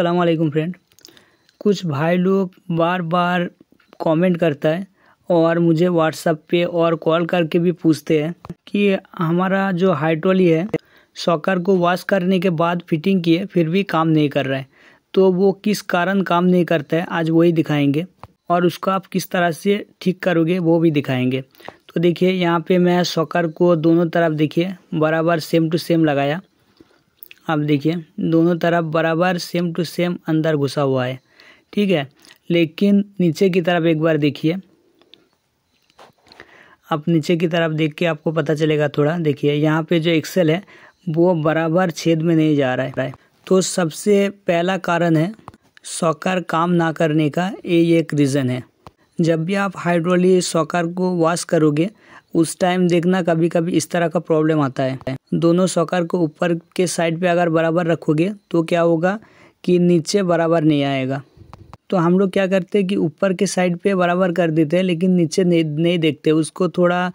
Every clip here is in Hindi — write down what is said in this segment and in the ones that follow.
वालेकुम फ्रेंड कुछ भाई लोग बार बार कमेंट करता है और मुझे व्हाट्सअप पे और कॉल करके भी पूछते हैं कि हमारा जो हाइटोली है सॉकर को वॉश करने के बाद फिटिंग किए फिर भी काम नहीं कर रहा है तो वो किस कारण काम नहीं करता है आज वही दिखाएंगे और उसको आप किस तरह से ठीक करोगे वो भी दिखाएंगे तो देखिए यहाँ पे मैं सॉकर को दोनों तरफ देखिए बराबर सेम टू सेम लगाया आप देखिए दोनों तरफ बराबर सेम टू सेम अंदर घुसा हुआ है ठीक है लेकिन नीचे की तरफ एक बार देखिए आप नीचे की तरफ देख के आपको पता चलेगा थोड़ा देखिए यहाँ पे जो एक्सेल है वो बराबर छेद में नहीं जा रहा है तो सबसे पहला कारण है सॉकर काम ना करने का ये एक रीज़न है जब भी आप हाइड्रोली सॉकर को वॉश करोगे उस टाइम देखना कभी कभी इस तरह का प्रॉब्लम आता है दोनों सॉकर को ऊपर के साइड पे अगर बराबर रखोगे तो क्या होगा कि नीचे बराबर नहीं आएगा तो हम लोग क्या करते हैं कि ऊपर के साइड पे बराबर कर देते हैं लेकिन नीचे नहीं नहीं देखते उसको थोड़ा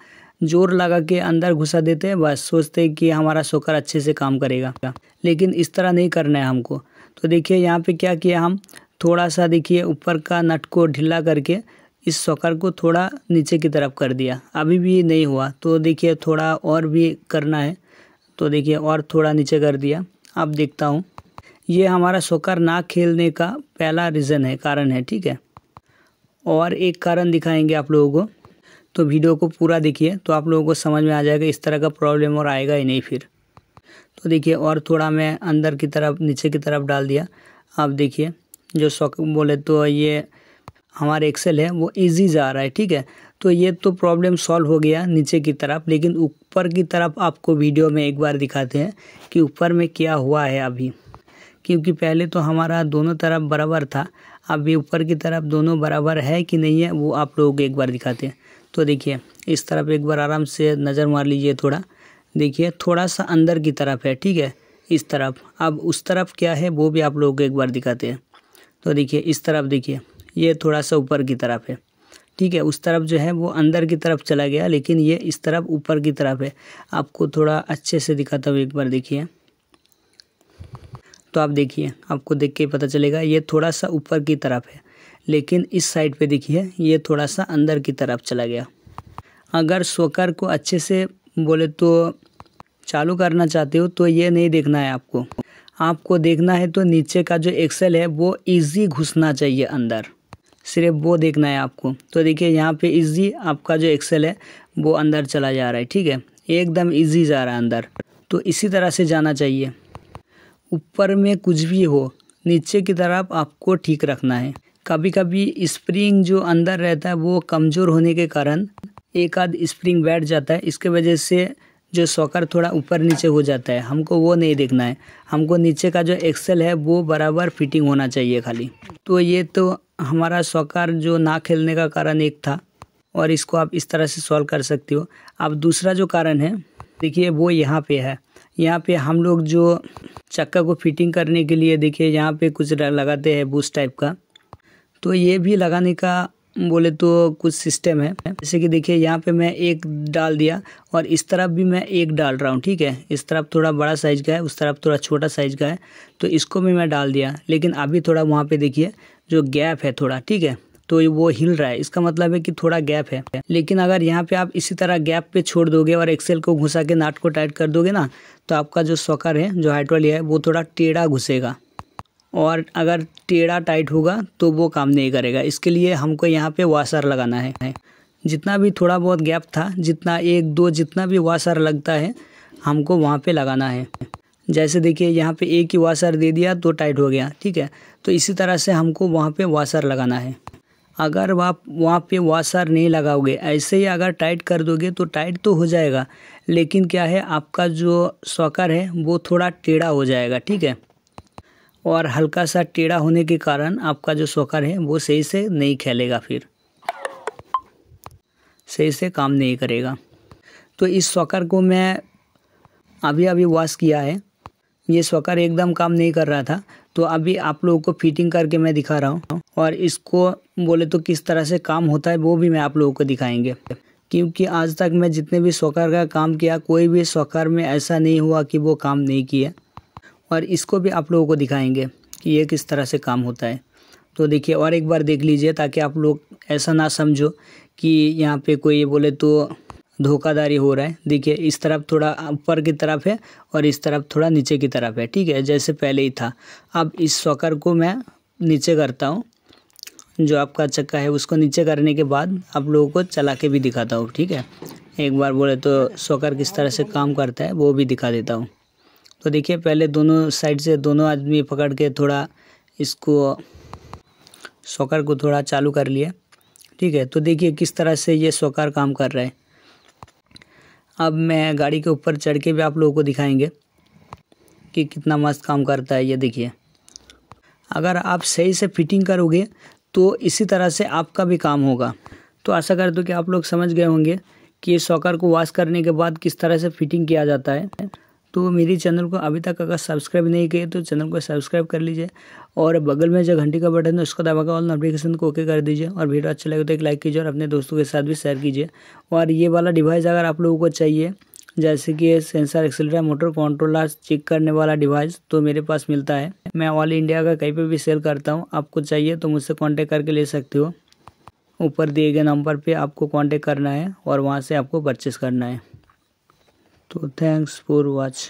जोर लगा के अंदर घुसा देते हैं बस सोचते हैं कि हमारा सोकर अच्छे से काम करेगा लेकिन इस तरह नहीं करना है हमको तो देखिए यहाँ पे क्या किया हम थोड़ा सा देखिए ऊपर का नट को ढीला करके इस सॉकर को थोड़ा नीचे की तरफ कर दिया अभी भी नहीं हुआ तो देखिए थोड़ा और भी करना है तो देखिए और थोड़ा नीचे कर दिया अब देखता हूँ ये हमारा सॉकर ना खेलने का पहला रीज़न है कारण है ठीक है और एक कारण दिखाएंगे आप लोगों को तो वीडियो को पूरा देखिए तो आप लोगों को समझ में आ जाएगा इस तरह का प्रॉब्लम और आएगा ही नहीं फिर तो देखिए और थोड़ा मैं अंदर की तरफ नीचे की तरफ डाल दिया आप देखिए जो सॉकर बोले तो ये हमारे एक्सेल है वो ईजी जा रहा है ठीक है तो ये तो प्रॉब्लम सॉल्व हो गया नीचे की तरफ लेकिन ऊपर की तरफ आपको वीडियो में एक बार दिखाते हैं कि ऊपर में क्या हुआ है अभी क्योंकि पहले तो हमारा दोनों तरफ बराबर था अब ये ऊपर की तरफ दोनों बराबर है कि नहीं है वो आप लोगों को एक बार दिखाते हैं तो देखिए इस तरफ एक बार आराम से नज़र मार लीजिए थोड़ा देखिए थोड़ा सा अंदर की तरफ है ठीक है इस तरफ अब उस तरफ क्या है वो भी आप लोगों को एक बार दिखाते हैं तो देखिए इस तरफ देखिए ये थोड़ा सा ऊपर की तरफ है ठीक है उस तरफ जो है वो अंदर की तरफ चला गया लेकिन ये इस तरफ ऊपर की तरफ है आपको थोड़ा अच्छे से दिखाता हूँ एक बार देखिए तो आप देखिए आपको देख के पता चलेगा ये थोड़ा सा ऊपर की तरफ है लेकिन इस साइड पे देखिए ये थोड़ा सा अंदर की तरफ चला गया अगर स्वकर को अच्छे से बोले तो चालू करना चाहते हो तो ये नहीं देखना है आपको आपको देखना है तो नीचे का जो एक्सेल है वो ईज़ी घुसना चाहिए अंदर सिर्फ वो देखना है आपको तो देखिए यहाँ पे इजी आपका जो एक्सेल है वो अंदर चला जा रहा है ठीक है एकदम इजी जा रहा है अंदर तो इसी तरह से जाना चाहिए ऊपर में कुछ भी हो नीचे की तरफ आपको ठीक रखना है कभी कभी स्प्रिंग जो अंदर रहता है वो कमज़ोर होने के कारण एक आध स्प्रिंग बैठ जाता है इसके वजह से जो सॉकर थोड़ा ऊपर नीचे हो जाता है हमको वो नहीं देखना है हमको नीचे का जो एक्सेल है वो बराबर फिटिंग होना चाहिए खाली तो ये तो हमारा सौकार जो ना खेलने का कारण एक था और इसको आप इस तरह से सॉल्व कर सकते हो अब दूसरा जो कारण है देखिए वो यहाँ पे है यहाँ पे हम लोग जो चक्का को फिटिंग करने के लिए देखिए यहाँ पे कुछ लगाते हैं बूस्ट टाइप का तो ये भी लगाने का बोले तो कुछ सिस्टम है जैसे कि देखिए यहाँ पे मैं एक डाल दिया और इस तरफ भी मैं एक डाल रहा हूँ ठीक है इस तरफ थोड़ा बड़ा साइज़ का है उस तरफ थोड़ा छोटा साइज़ का है तो इसको भी मैं डाल दिया लेकिन अभी थोड़ा वहाँ पर देखिए जो गैप है थोड़ा ठीक है तो वो हिल रहा है इसका मतलब है कि थोड़ा गैप है लेकिन अगर यहाँ पे आप इसी तरह गैप पे छोड़ दोगे और एक्सेल को घुसा के नाट को टाइट कर दोगे ना तो आपका जो सॉकर है जो वाली है वो थोड़ा टेढ़ा घुसेगा और अगर टेढ़ा टाइट होगा तो वो काम नहीं करेगा इसके लिए हमको यहाँ पे वाशर लगाना है जितना भी थोड़ा बहुत गैप था जितना एक दो जितना भी वाशर लगता है हमको वहाँ पे लगाना है जैसे देखिए यहाँ पे एक ही वाशर दे दिया तो टाइट हो गया ठीक है तो इसी तरह से हमको वहाँ पे वाशर लगाना है अगर आप वहाँ पर वाशर नहीं लगाओगे ऐसे ही अगर टाइट कर दोगे तो टाइट तो हो जाएगा लेकिन क्या है आपका जो सॉकर है वो थोड़ा टेढ़ा हो जाएगा ठीक है और हल्का सा टेढ़ा होने के कारण आपका जो सॉकर है वो सही से नहीं खेलेगा फिर सही से काम नहीं करेगा तो इस सॉकर को मैं अभी अभी वॉश किया है ये सॉकर एकदम काम नहीं कर रहा था तो अभी आप लोगों को फिटिंग करके मैं दिखा रहा हूँ और इसको बोले तो किस तरह से काम होता है वो भी मैं आप लोगों को दिखाएंगे क्योंकि आज तक मैं जितने भी सॉकर का काम किया कोई भी सॉकर में ऐसा नहीं हुआ कि वो काम नहीं किया और इसको भी आप लोगों को दिखाएंगे कि ये किस तरह से काम होता है तो देखिए और एक बार देख लीजिए ताकि आप लोग ऐसा ना समझो कि यहाँ पे कोई बोले तो धोखाधारी हो रहा है देखिए इस तरफ थोड़ा ऊपर की तरफ है और इस तरफ थोड़ा नीचे की तरफ है ठीक है जैसे पहले ही था अब इस सॉकर को मैं नीचे करता हूँ जो आपका चक्का है उसको नीचे करने के बाद आप लोगों को चला के भी दिखाता हूँ ठीक है एक बार बोले तो सॉकर किस तरह से काम करता है वो भी दिखा देता हूँ तो देखिए पहले दोनों साइड से दोनों आदमी पकड़ के थोड़ा इसको सॉकर को थोड़ा चालू कर लिया ठीक है तो देखिए किस तरह से ये सॉकर काम कर रहा है अब मैं गाड़ी के ऊपर चढ़ के भी आप लोगों को दिखाएंगे कि कितना मस्त काम करता है ये देखिए अगर आप सही से फिटिंग करोगे तो इसी तरह से आपका भी काम होगा तो आशा कर दो कि आप लोग समझ गए होंगे कि सॉकर को वॉश करने के बाद किस तरह से फिटिंग किया जाता है तो मेरे चैनल को अभी तक अगर सब्सक्राइब नहीं किए तो चैनल को सब्सक्राइब कर लीजिए और बगल में जो घंटी का बटन है उसको दबाकर ऑल नोटिफिकेशन को ओके कर दीजिए और वीडियो अच्छा लगे तो एक लाइक कीजिए और अपने दोस्तों के साथ भी शेयर कीजिए और ये वाला डिवाइस अगर आप लोगों को चाहिए जैसे कि सेंसर एक्सेलरा मोटर कंट्रोलर चेक करने वाला डिवाइस तो मेरे पास मिलता है मैं ऑल इंडिया का कहीं पर भी सेल करता हूँ आपको चाहिए तो मुझसे कॉन्टेक्ट करके ले सकते हो ऊपर दिए गए नंबर पर आपको कॉन्टेक्ट करना है और वहाँ से आपको परचेस करना है तो थैंक्स फॉर वॉच